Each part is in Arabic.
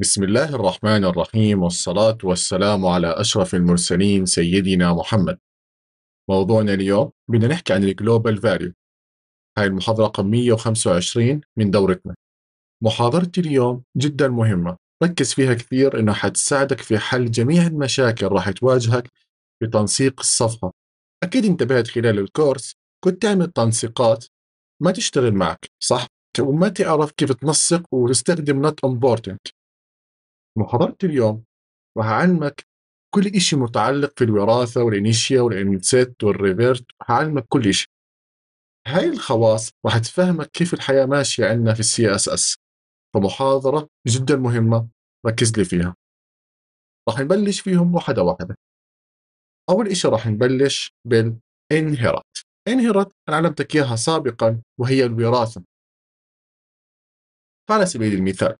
بسم الله الرحمن الرحيم والصلاة والسلام على أشرف المرسلين سيدنا محمد موضوعنا اليوم بدنا نحكي عن الجلوبال فاليو هاي المحاضرة رقم 125 من دورتنا محاضرتي اليوم جدا مهمة ركز فيها كثير إنه حتساعدك في حل جميع المشاكل راح تواجهك في تنسيق الصفحة أكيد انتبهت خلال الكورس كنت تعمل تنسيقات ما تشتغل معك صح؟ وما تعرف كيف تنسق وتستخدم not important محاضرة اليوم راح أعلمك كل إشي متعلق في الوراثة والإنيشيا والإنسيت والريفيرت حعلمك كل إشي هاي الخواص راح تفهمك كيف الحياة ماشية عندنا في السي اس اس فمحاضرة جدا مهمة ركز لي فيها راح نبلش فيهم واحدة واحدة أول إشي راح نبلش بالانهيرت انهيرت أنا علمتك إياها سابقا وهي الوراثة على سبيل المثال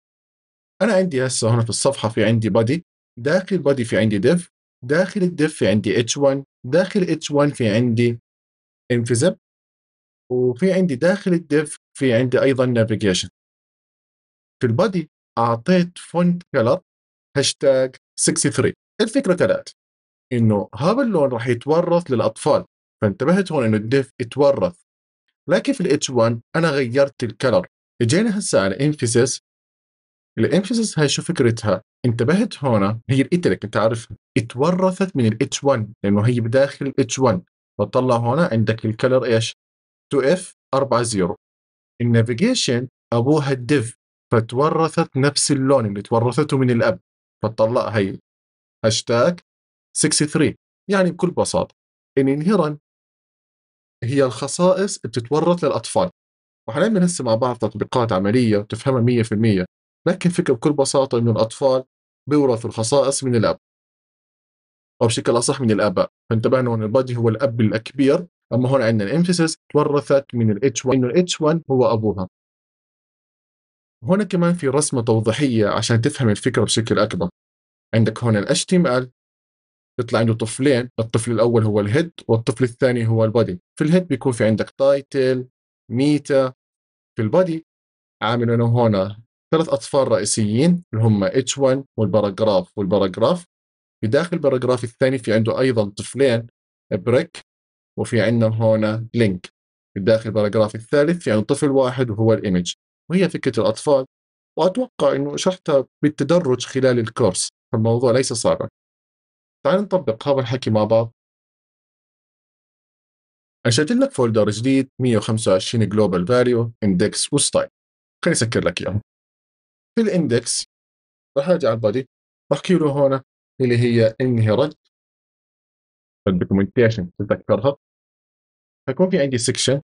انا عندي هسه هنا في الصفحه في عندي بادي داخل البادي في عندي ديف داخل الديف في عندي h1 داخل h1 في عندي انفيزب وفي عندي داخل الديف في عندي ايضا نافيجيشن في البادي اعطيت فونت كلر هاشتاج 63 الفكره كالاتي انه هذا اللون راح يتورث للاطفال فانتبهت هون انه الديف يتورث لكن في الاتش 1 انا غيرت الكلر اجينا هسه على انفيسس الامفسس هاي شو فكرتها؟ انتبهت هون هي الإت لك انت عارفها اتورثت من الاتش 1 لانه هي بداخل الاتش 1 فطلع هنا عندك الكلر ايش؟ 2 اف 4 0 النافيجيشن ابوها الديف فتورثت نفس اللون اللي تورثته من الاب فتطلع هي هاشتاج 63 يعني بكل بساطه ان هي الخصائص بتتورث للاطفال وحنعمل هسه مع بعض تطبيقات عمليه وتفهمها 100% لكن فكر بكل بساطة إنه الأطفال بيورثوا الخصائص من الأب أو بشكل أصح من الآباء فانتبهنا إنه البادي هو الأب الأكبر أما هون عندنا الإمفسس تورثت من ال H1 إنه ال H1 هو أبوها هنا كمان في رسمة توضيحية عشان تفهم الفكرة بشكل أكبر عندك هون ال HTML بيطلع عنده طفلين الطفل الأول هو الهيد والطفل الثاني هو البادي في الهيد بيكون في عندك تايتل ميتا في البادي عامل أنا هون ثلاث اطفال رئيسيين اللي هم اتش 1 والباراجراف والباراجراف في داخل الباراجراف الثاني في عنده ايضا طفلين بريك وفي عندنا هنا لينك في داخل الباراجراف الثالث في عنده طفل واحد وهو الايمج وهي فكره الاطفال واتوقع انه شرحتها بالتدرج خلال الكورس فالموضوع ليس صعبا تعال نطبق هذا الحكي مع بعض أنشأت لك فولدر جديد 125 جلوبال فاليو اندكس وستايل خليني اسكر لك اياهم في الاندكس راح ارجع على البادي بحكي له هون اللي هي انهي رد الدوكيومنتيشن تتذكرها حيكون في عندي سكشن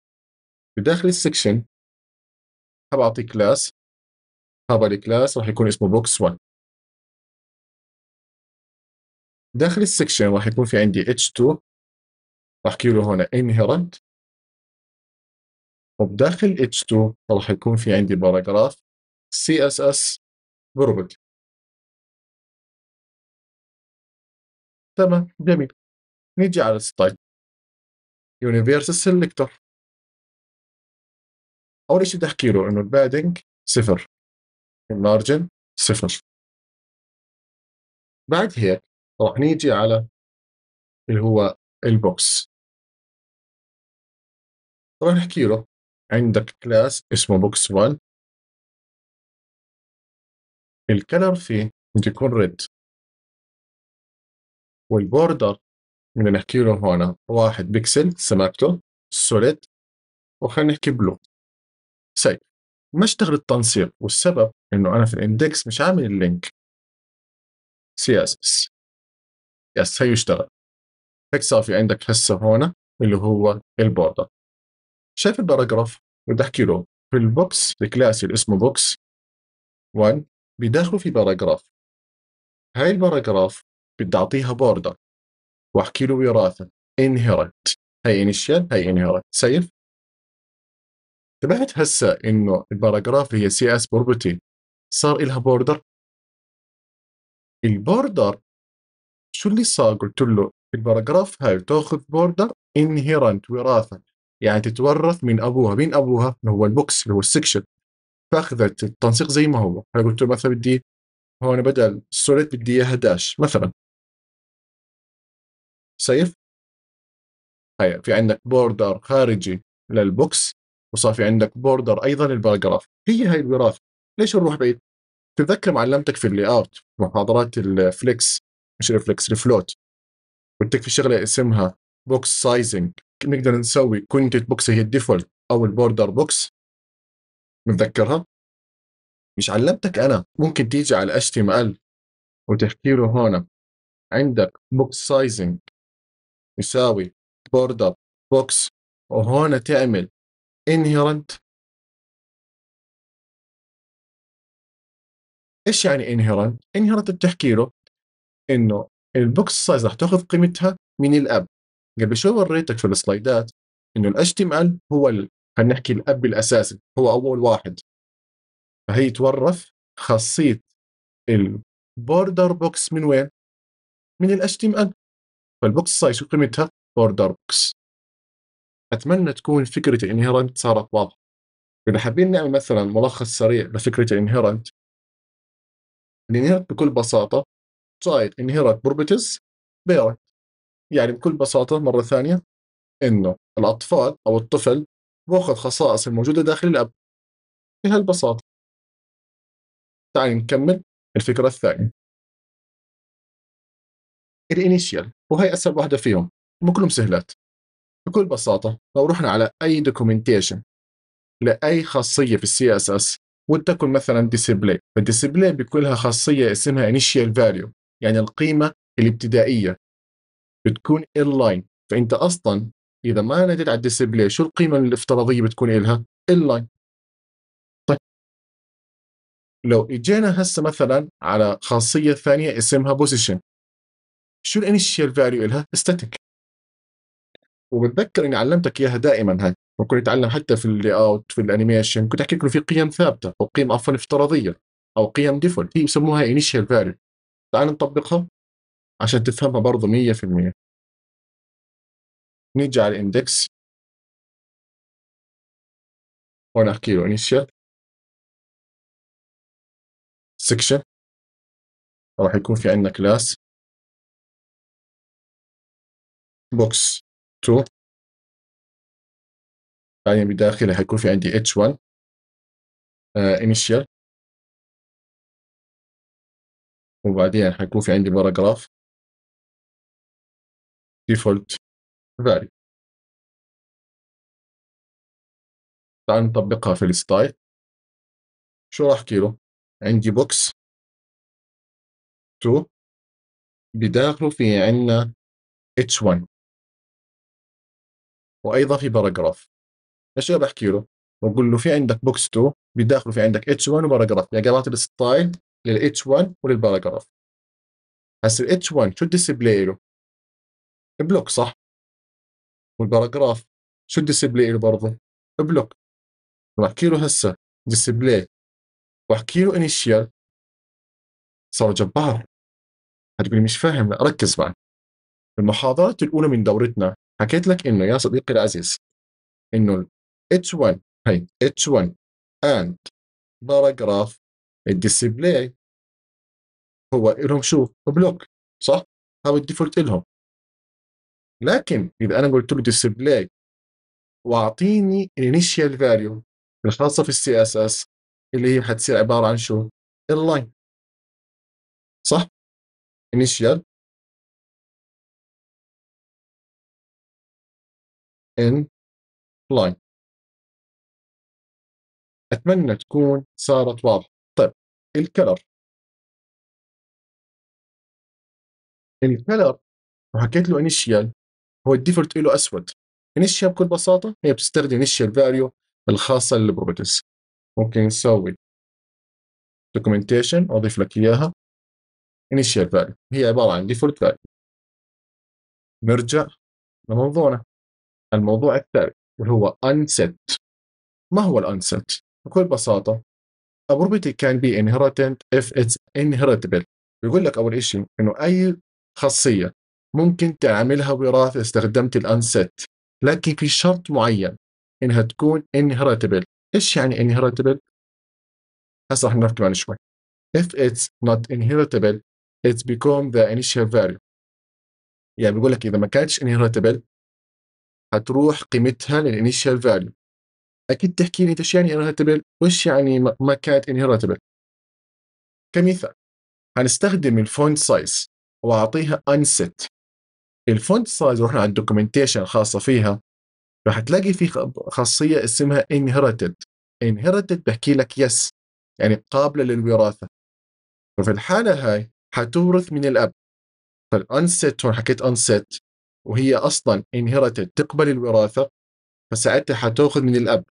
بداخل السكشن حبعطي كلاس هذا الكلاس راح يكون اسمه بوكس 1 داخل السكشن راح يكون في عندي h2 راح احكي له هنا inherent وبداخل h2 راح يكون في عندي باراجراف سي اس اس بروبرتي تمام جميل نيجي على 16 يونيفرسال سيلكتور اول شيء تحكي له انه البادنج صفر المارجن صفر بعد هيك راح نيجي على اللي هو البوكس راح نحكي له عندك كلاس اسمه بوكس 1 الكلر فيه بده يكون ريد والبوردر بدنا نحكي له هون واحد بيكسل سماكته سوليد وخلينا نحكي بلو سي ما اشتغل التنسيق والسبب انه انا في الاندكس مش عامل اللينك سي اس اس يس هي اشتغل هيك صار في عندك هسه هون اللي هو البوردر شايف الباراجراف بدي احكي له في البوكس الكلاس اللي اسمه بوكس 1 بداخله في باراجراف هاي الباراجراف بدي اعطيها بوردر واحكي له وراثه انهرت هي انيشال هي انهرت سيف انتبهت هسه انه الباراجراف اللي هي سي اس بروبرتي صار لها بوردر البوردر شو اللي صار قلت له الباراجراف هاي تاخذ بوردر انهيرنت وراثه يعني تتورث من ابوها مين ابوها اللي هو البوكس اللي هو السكشن فاخذت التنسيق زي ما هو انا قلت له مثلا بدي هون بدل السوليد بدي اياها داش مثلا سيف هيا في عندك بوردر خارجي للبوكس وصار في عندك بوردر ايضا للباراجراف هي هاي الوراثه ليش نروح بعيد؟ تتذكر معلمتك في اللي اوت محاضرات الفليكس مش الفليكس الفلوت قلت لك في شغله اسمها بوكس سايزنج نقدر نسوي كونتنت بوكس هي الديفولت او البوردر بوكس متذكرها؟ مش علمتك أنا ممكن تيجي على ال تي ام ال وتحكي له هون عندك بوكس سايزنج يساوي بوردر بوكس وهون تعمل inherent ايش يعني inherent؟ inherent بتحكي له انه البوكس سايز رح تاخذ قيمتها من الاب قبل شوي وريتك في السلايدات انه ال HTML هو خلينا نحكي الاب الاساسي هو اول واحد فهي تورث خاصيه البوردر بوكس من وين؟ من الاتش تي ام ال فالبوكس سايز شو قيمتها؟ بوردر بوكس اتمنى تكون فكره الانهيرنت صارت واضحه اذا حابين نعمل مثلا ملخص سريع لفكره الانهيرنت الانهيرنت بكل بساطه ترايد انهيرنت بروبتيز بيرنت يعني بكل بساطه مره ثانيه انه الاطفال او الطفل وآخذ خصائص الموجودة داخل الأب بهالبساطة تعال تعالي نكمل الفكرة الثانية الانيشيال وهي أسهل واحدة فيهم هم كلهم سهلات بكل بساطة لو رحنا على أي دوكيومنتيشن لأي خاصية في السي اس اس وتكن مثلا ديسبلاي فالديسبلاي بيكون خاصية اسمها انيشيال فاليو يعني القيمة الابتدائية بتكون inline فانت اصلا اذا ما ناديت على الديسبلاي شو القيمه الافتراضيه بتكون لها؟ اللاين طيب لو اجينا هسه مثلا على خاصيه ثانيه اسمها بوزيشن شو الانيشال فاليو لها؟ ستاتيك وبتذكر اني علمتك اياها دائما هاي ممكن يتعلم حتى في اللي اوت في الانيميشن كنت احكي لكم في قيم ثابته او قيم عفوا افتراضيه او قيم ديفولت هي يسموها انيشال فاليو تعال نطبقها عشان تفهمها برضه 100% نيجي على الاندكس احكي له initial section راح يكون في عندنا كلاس بوكس 2 بعدين بداخله حيكون في عندي h1 انيشال آه، initial وبعدين حيكون في عندي باراجراف default فاري تعال نطبقها في الستايل شو راح احكي له عندي بوكس تو بداخله في عندنا h1 وايضا في باراجراف ايش بحكي له بقول له في عندك بوكس 2 بداخله في عندك h1 وباراجراف يعني قرات الستايل لل h1 وللباراجراف هسه الاتش h1 شو الديسبلاي له؟ بلوك صح؟ والباراجراف شو الديسبلاي له برضه؟ بلوك احكي له هسه ديسبلاي واحكي له انيشيال صار جبار هتقولي مش فاهم لا ركز معي المحاضرات الاولى من دورتنا حكيت لك انه يا صديقي العزيز انه اتش 1 هي اتش 1 اند باراجراف الديسبلاي هو لهم شو بلوك صح؟ هذا الديفولت لهم لكن اذا انا قلت له ديسبلاي واعطيني الانيشال فاليو الخاصه في السي اس اس اللي هي حتصير عباره عن شو؟ اللاين صح؟ initial in line أتمنى تكون صارت واضحة طيب الكلر الكلر وحكيت له initial هو الديفولت له اسود انيشيا بكل بساطه هي بتستخدم انيشيا فاليو الخاصه للبروتس ممكن نسوي دوكيومنتيشن اضيف لك اياها انيشيا فاليو هي عباره عن ديفولت فاليو نرجع لموضوعنا الموضوع الثالث اللي هو unset ما هو الانست بكل بساطه a property can be inherited if it's inheritable بيقول لك اول شيء انه اي خاصيه ممكن تعملها وراثة استخدمت الانست لكن في شرط معين انها تكون inheritable ايش يعني inheritable؟ هسه رح نركب عنه شوي if it's not inheritable it's become the initial value يعني بيقول لك اذا ما كانتش inheritable هتروح قيمتها للانيشال فاليو اكيد تحكي لي انت ايش يعني انهرتبل وايش يعني ما كانت انهرتبل كمثال هنستخدم الفونت سايز واعطيها انست الفونت سايز رحنا على الدوكيومنتيشن الخاصه فيها راح تلاقي في خاصيه اسمها inherited inherited بحكي لك يس يعني قابله للوراثه ففي الحاله هاي حتورث من الاب فالانست هون حكيت انست وهي اصلا inherited تقبل الوراثه فساعتها حتاخذ من الاب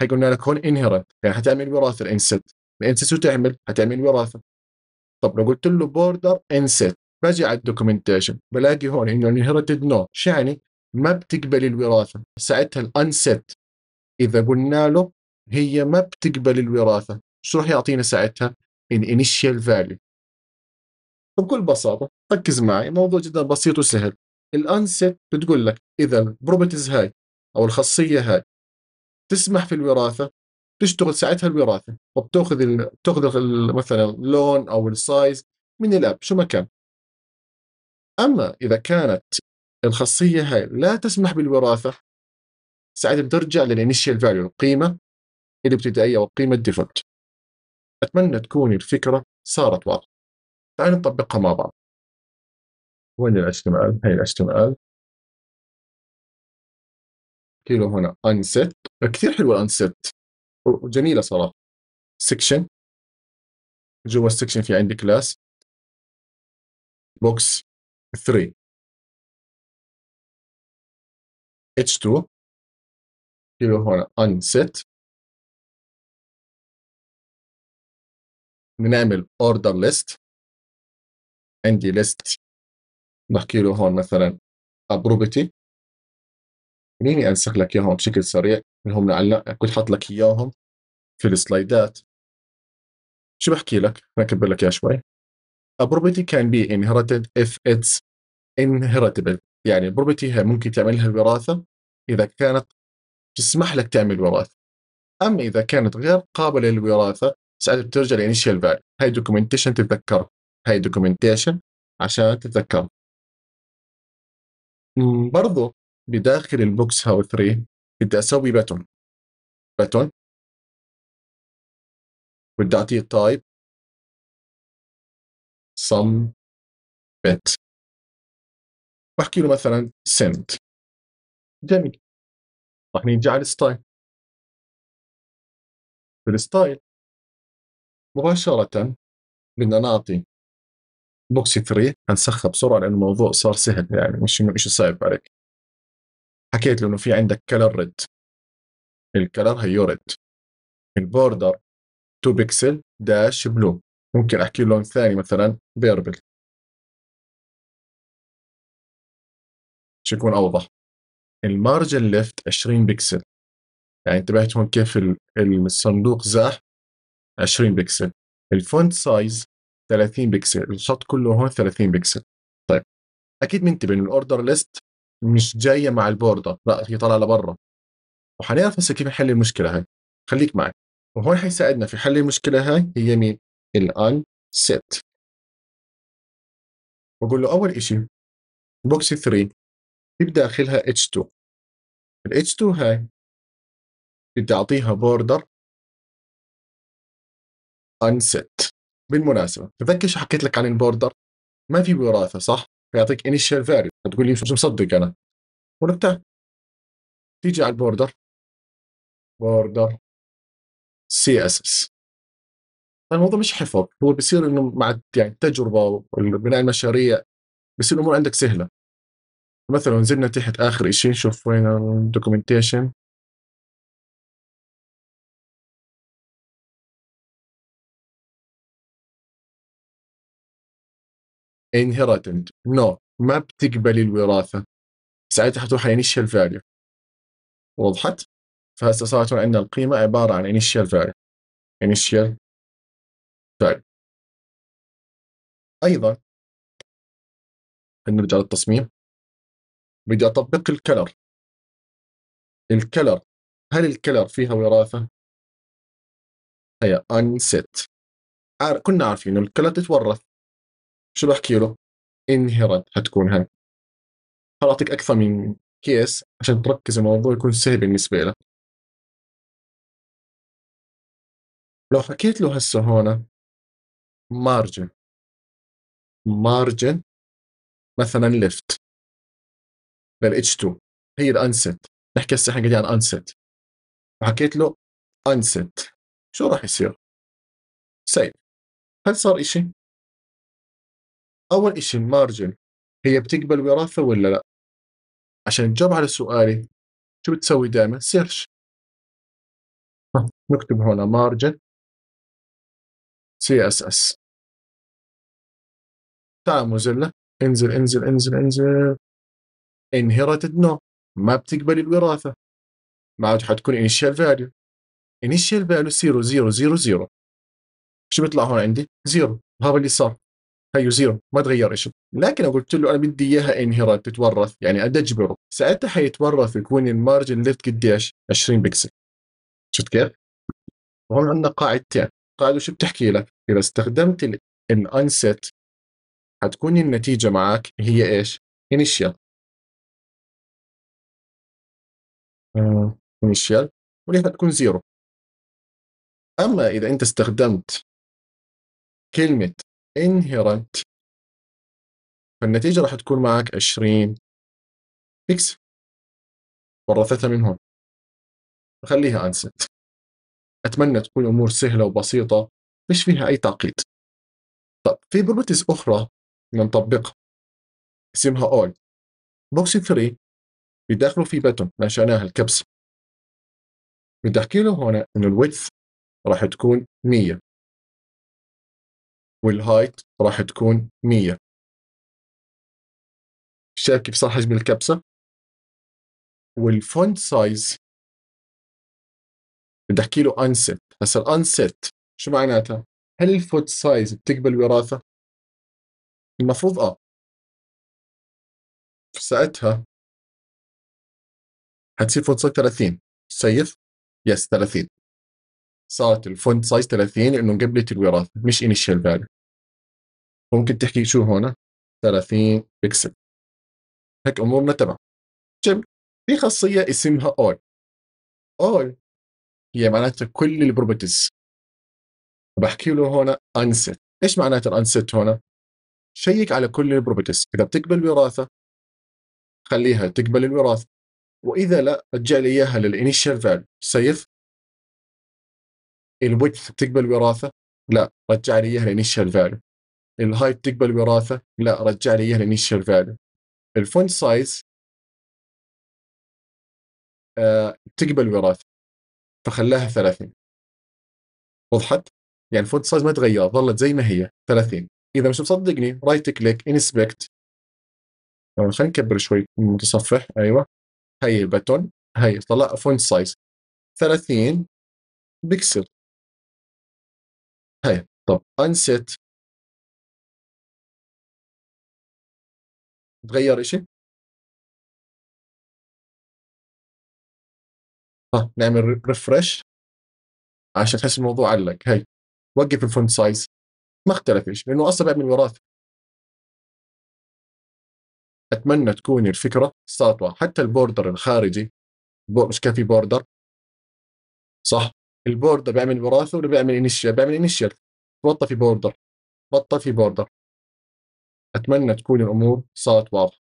هي قلنا لك هون انهرت يعني حتعمل وراثه الانست الانست شو تعمل؟ حتعمل وراثه طب لو قلت له بوردر انست باجي على الدوكيومنتيشن بلاقي هون انه الانهيرتد نو شو يعني ما بتقبل الوراثه ساعتها الانست اذا قلنا له هي ما بتقبل الوراثه شو راح يعطينا ساعتها انيشال فاليو بكل بساطه ركز معي موضوع جدا بسيط وسهل الانست بتقول لك اذا البروبرتيز هاي او الخاصيه هاي تسمح في الوراثه تشتغل ساعتها الوراثه وبتاخذ بتاخذ مثلا اللون او السايز من الاب شو ما كان أما إذا كانت الخاصية هاي لا تسمح بالوراثة ساعتها بترجع للانيشال فاليو القيمة الابتدائية والقيمة الديفولت أتمنى تكون الفكرة صارت واضحة تعالوا نطبقها مع بعض وين الاشتمال؟ هي الاشتمال كيلو هنا انست كثير حلوة الانست وجميلة صراحة سكشن جوا السكشن في عندي كلاس بوكس 3 H2 كيلو هون unset بنعمل order list عندي list نحكي له هون مثلا ابروبتي خليني انسخ لك اياهم بشكل سريع اللي نعلق كنت حاط لك اياهم في السلايدات شو بحكي لك؟ بكبر لك اياها شوي A property can be inherited if it's inheritable يعني هي ممكن تعملها الوراثة إذا كانت تسمح لك تعمل وراثة أما إذا كانت غير قابلة للوراثة ساعتها بترجع initial فاليو هاي دوكيومنتيشن تتذكر هاي دوكيومنتيشن عشان تتذكر برضو بداخل البوكس هاو 3 بدي أسوي باتون باتون بدي أعطيه تايب سم بت بحكي له مثلا سنت جميل رح نيجي على الستايل في الستايل مباشرة بدنا نعطي بوكسي 3 هنسخها بسرعة لأنه الموضوع صار سهل يعني مش إنه شيء صعب عليك حكيت له إنه في عندك كلر ريد الكلر هي ريد البوردر 2 بيكسل داش بلو ممكن احكي لون ثاني مثلا بيربل شكون يكون اوضح المارجن ليفت 20 بكسل يعني انتبهت هون كيف الصندوق زاح 20 بكسل الفونت سايز 30 بكسل الخط كله هون 30 بكسل طيب اكيد منتبه انه الاوردر ليست مش جايه مع البوردر لا هي طالعه لبرا وحنعرف هسه كيف نحل المشكله هاي خليك معي وهون حيساعدنا في حل المشكله هاي هي مين الاي سيت بقول له اول شيء بوكس 3 في بداخلها اتش 2 الاتش 2 هاي بدي اعطيها بوردر unset بالمناسبه تذكر شو حكيت لك عن البوردر ما في وراثه صح فيعطيك انيشال فاليو تقول لي مش مصدق انا ونرتاح تيجي على البوردر بوردر سي اس اس الموضوع مش حفظ هو بيصير انه مع يعني التجربه وبناء المشاريع بصير الامور عندك سهله مثلا نزلنا تحت اخر شيء نشوف وين الدوكيومنتيشن inheritance نو no. ما بتقبل الوراثه ساعتها حتروح على initial value وضحت؟ فهسه صارت عندنا القيمه عباره عن initial value initial فعلا ايضا خلينا نرجع للتصميم بدي اطبق الكلر الكلر هل الكلر فيها وراثه؟ هي ان سيت كنا عارفين الكلر تتورث شو بحكي له؟ انهرت حتكون هاي هل اعطيك اكثر من كيس عشان تركز الموضوع يكون سهل بالنسبه لك لو حكيت له هسه هون margin margin مثلا lift اتش 2 هي الانست نحكي هسه احنا قاعدين عن انست وحكيت له انست شو راح يصير؟ سيف هل صار إشي؟ أول إشي المارجن هي بتقبل وراثة ولا لا؟ عشان تجاوب على سؤالي شو بتسوي دائما؟ سيرش نكتب هنا مارجن سي اس اس تعال موزيلا انزل انزل انزل انزل انهرتد نو ما بتقبل الوراثه ما عاد حتكون انيشال فاليو انيشال فاليو صيرو زيرو زيرو زيرو شو بيطلع هون عندي؟ زيرو هذا اللي صار هيو زيرو ما تغير شيء لكن لو قلت له انا بدي اياها انهيرت تتورث يعني ادجبره ساعتها حيتورث يكون المارجن ليفت قديش؟ 20 بكسل شفت كيف؟ وهون عندنا قاعدتين قالوا شو بتحكي لك اذا استخدمت الانست حتكون النتيجه معك هي ايش initial initial واللي حتكون زيرو اما اذا انت استخدمت كلمه inherent فالنتيجه راح تكون معك 20 بيكسل ورثتها من هون خليها انست أتمنى تكون أمور سهلة وبسيطة مش فيها أي تعقيد طب في بروبرتيز أخرى نطبقها اسمها اول بوكس 3 بيدخلوا في باتون نشأناها الكبسة بدي أحكي له هنا إنه الويدث راح تكون 100 والهايت راح تكون 100 شايف كيف صار حجم الكبسة والفونت سايز بدي احكي له انسيت هسا الانسيت شو معناتها؟ هل الفوت سايز بتقبل وراثه؟ المفروض اه ساعتها حتصير فوت سايز 30 سيف يس 30 صارت الفونت سايز 30 انه قبلت الوراثه مش انيشال فاليو ممكن تحكي شو هون 30 بكسل هيك امورنا تمام جميل في خاصيه اسمها اول اول هي معناتها كل البروبرتيز بحكي له هنا انست ايش معناتها الانست هنا؟ شيك على كل البروبرتيز اذا بتقبل وراثه خليها تقبل الوراثه واذا لا رجع لي اياها للانيشال فاليو سيف الويدث بتقبل وراثه لا رجع لي اياها للانيشال فاليو الهايت تقبل وراثه لا رجع لي اياها للانيشال فاليو الفونت سايز تقبل وراثه فخلاها 30 وضحت؟ يعني فونت سايز ما تغير ظلت زي ما هي 30 اذا مش مصدقني رايت كليك انسبكت خلينا نكبر شوي المتصفح ايوه هي البتون هي طلع فونت سايز 30 بكسل هي طب انسيت تغير شيء ها آه، نعمل ريفرش عشان تحس الموضوع علق هي وقف الفونت سايز ما اختلفش لانه اصلا بيعمل وراثي اتمنى تكون الفكره سطوة حتى البوردر الخارجي مش كان في بوردر صح البوردر بيعمل وراثه ولا بيعمل انيشال بيعمل انيشال بطل في بوردر بطل في بوردر اتمنى تكون الامور صارت واضحه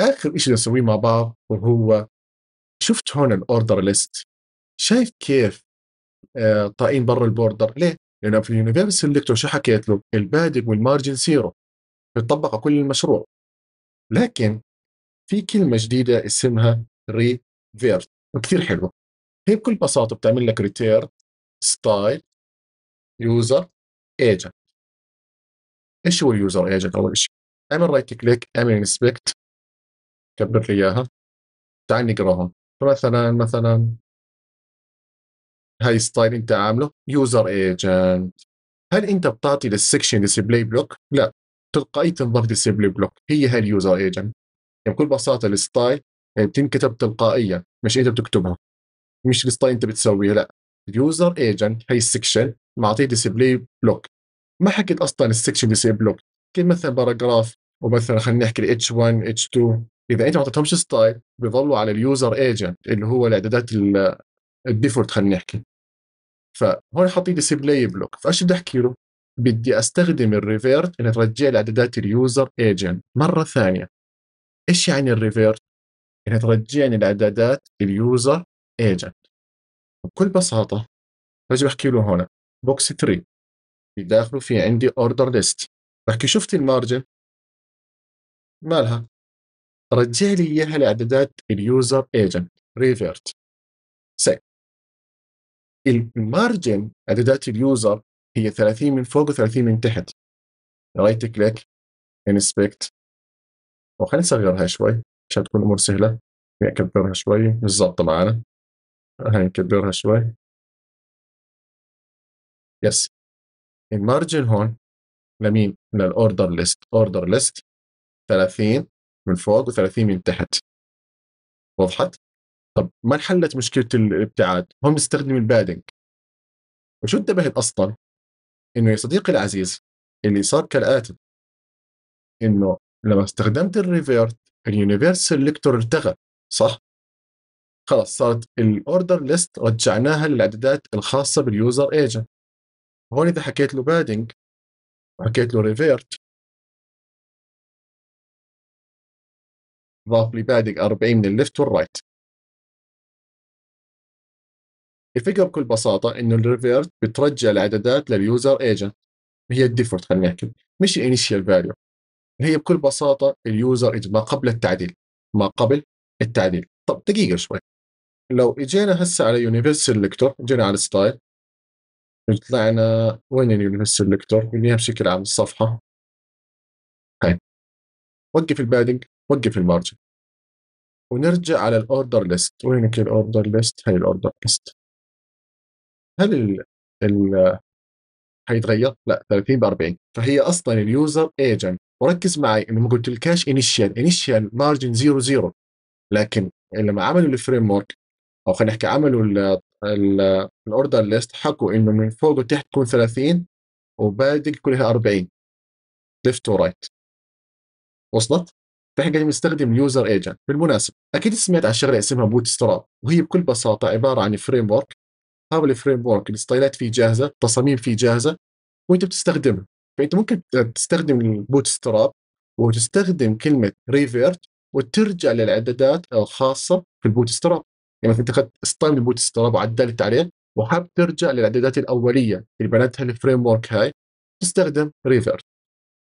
اخر شيء نسويه مع بعض وهو شفت هون الاوردر ليست شايف كيف آه، طائين برا البوردر ليه؟ لانه في اليونيفيرس سيلكتور شو حكيت له؟ البادج والمارجن زيرو بتطبق على كل المشروع لكن في كلمه جديده اسمها ريفيرت كثير حلوه هي بكل بساطه بتعمل لك ريتير ستايل يوزر ايجنت ايش هو اليوزر ايجنت اول شيء اعمل رايت كليك اعمل انسبكت كبر لي اياها تعال نقراهم فمثلا مثلا هاي ستايل انت عامله يوزر ايجنت هل انت بتعطي للسكشن ديسبلاي بلوك؟ لا تلقائي تنضاف ديسبلاي بلوك هي هاي اليوزر ايجنت يعني بكل بساطه الستايل يعني بتنكتب تلقائيا مش انت بتكتبها مش الستايل انت بتسويها لا اليوزر ايجنت هاي السكشن معطيه ديسبلاي بلوك ما حكيت اصلا السكشن ديسبلاي بلوك كل مثلا باراجراف ومثلا خلينا نحكي اتش 1 اتش 2 اذا انت ما اعطيتهمش ستايل بيظلوا على اليوزر ايجنت اللي هو الاعدادات الديفولت خلينا نحكي فهون حاطين ديسبلاي بلوك فايش بدي احكي له؟ بدي استخدم الريفيرت اللي ترجع لي اعدادات اليوزر ايجنت مره ثانيه ايش يعني الريفيرت؟ اللي ترجعني الاعدادات اليوزر ايجنت بكل بساطه بجي بحكي له هنا بوكس 3 داخله في عندي اوردر ليست بحكي شفت المارجن مالها رجع لي اياها لاعدادات اليوزر ايجنت ريفيرت سيف المارجن اعدادات اليوزر هي 30 من فوق و30 من تحت رايت كليك انسبكت وخلينا نصغرها شوي عشان تكون الامور سهله يعني نكبرها شوي بالضبط معنا معانا نكبرها شوي يس المارجن هون لمين؟ للاوردر ليست اوردر ليست 30 من فوق و30 من تحت وضحت؟ طب ما انحلت مشكله الابتعاد هم يستخدموا البادنج وشو انتبهت اصلا؟ انه يا صديقي العزيز اللي صار كالاتي انه لما استخدمت الريفيرت اليونيفيرس سيلكتور التغى صح؟ خلاص صارت الاوردر ليست رجعناها للاعدادات الخاصه باليوزر ايجنت هون اذا حكيت له بادنج وحكيت له ريفيرت ضاف لي بادق 40 من الليفت والرايت الفكرة بكل بساطة انه الريفيرت بترجع الاعدادات لليوزر ايجنت هي الديفولت خلينا نحكي مش الانيشال فاليو هي بكل بساطة اليوزر ما قبل التعديل ما قبل التعديل طب دقيقة شوي لو اجينا هسه على يونيفرسال ليكتور اجينا على ستايل طلعنا وين اليونيفرسال ليكتور بنيها بشكل عام الصفحة هاي وقف البادنج وقف المارجن ونرجع على الاوردر ليست وينك الاوردر ليست هي الاوردر ليست هل ال ال حيتغير؟ لا 30 ب 40 فهي اصلا اليوزر ايجنت وركز معي انه ما قلت الكاش انيشال انيشال مارجن 0 0 لكن لما عملوا الفريم ورك او خلينا نحكي عملوا الاوردر ليست حكوا انه من فوق وتحت تكون 30 وبادئ كلها 40 ليفت ورايت وصلت؟ فاحنا قاعدين نستخدم اليوزر ايجنت بالمناسبه اكيد سمعت عن شغله اسمها بوت ستراب وهي بكل بساطه عباره عن فريم ورك هذا الفريم ورك الستايلات فيه جاهزه التصاميم فيه جاهزه وانت بتستخدمها فانت ممكن تستخدم البوت ستراب وتستخدم كلمه ريفيرت وترجع للاعدادات الخاصه في البوت ستراب يعني مثلا انت اخذت ستايل البوت ستراب وعدلت عليه وحاب ترجع للاعدادات الاوليه اللي بنتها الفريم ورك هاي تستخدم ريفيرت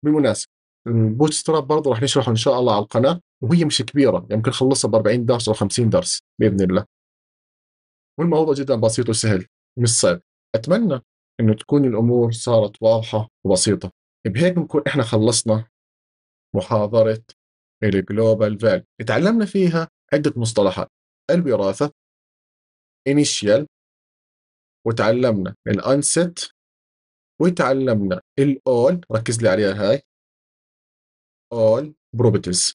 بالمناسبه البوت ستراب برضه راح نشرحه ان شاء الله على القناه وهي مش كبيره يمكن يعني خلصها ب 40 درس او 50 درس باذن الله. والموضوع جدا بسيط وسهل مش صعب. اتمنى انه تكون الامور صارت واضحه وبسيطه. بهيك بنكون احنا خلصنا محاضره الجلوبال فال تعلمنا فيها عده مصطلحات الوراثه انيشيال وتعلمنا الانست وتعلمنا الاول ركز لي عليها هاي all properties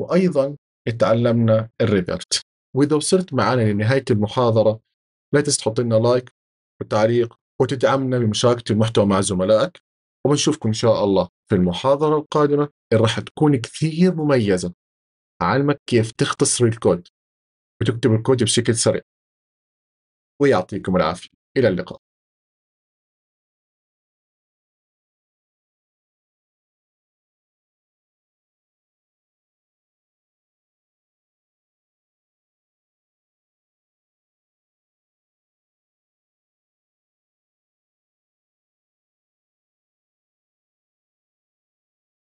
وأيضا اتعلمنا الريفرت وإذا وصلت معنا لنهاية المحاضرة لا تنسى تحط لنا لايك وتعليق وتدعمنا بمشاركة المحتوى مع زملائك وبنشوفكم إن شاء الله في المحاضرة القادمة اللي راح تكون كثير مميزة أعلمك كيف تختصر الكود وتكتب الكود بشكل سريع ويعطيكم العافية إلى اللقاء